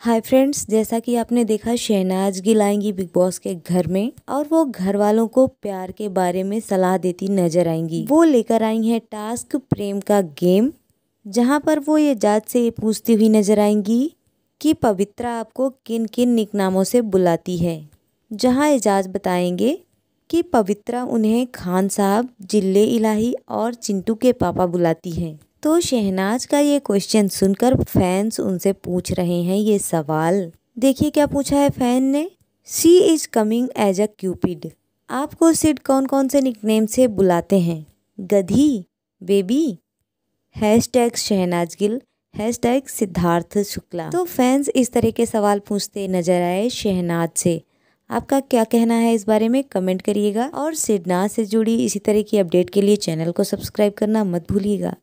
hi friends जैसा कि आपने देखा शहनाज गिल आएंगी बिग बॉस के घर में और वो घर वालों को प्यार के बारे में सलाह देती नजर आएंगी वो लेकर आई हैं टास्क प्रेम का गेम जहां पर वो ये जात से ये पूछती हुई नजर आएंगी कि पवित्रा आपको किन किन निकनामों से बुलाती है जहां एजाज बताएंगे कि पवित्रा उन्हें खान साहब जिले इलाही और चिंटू के पापा बुलाती हैं तो शहनाज का ये क्वेश्चन सुनकर फैंस उनसे पूछ रहे हैं ये सवाल देखिए क्या पूछा है फैन ने she is coming as a cupid आपको सिड कौन कौन से निकनेम से बुलाते हैं गधी baby hash tag Shehnaaz Gill hash tag Sidharth Shukla तो फैंस इस तरह के सवाल पूछते नजर आए शहनाज से आपका क्या कहना है इस बारे में कमेंट करिएगा और सिडनाज से जुड़ी इसी तरह की अपडेट के लिए चैनल को सब्सक्राइब करना मत भूलिएगा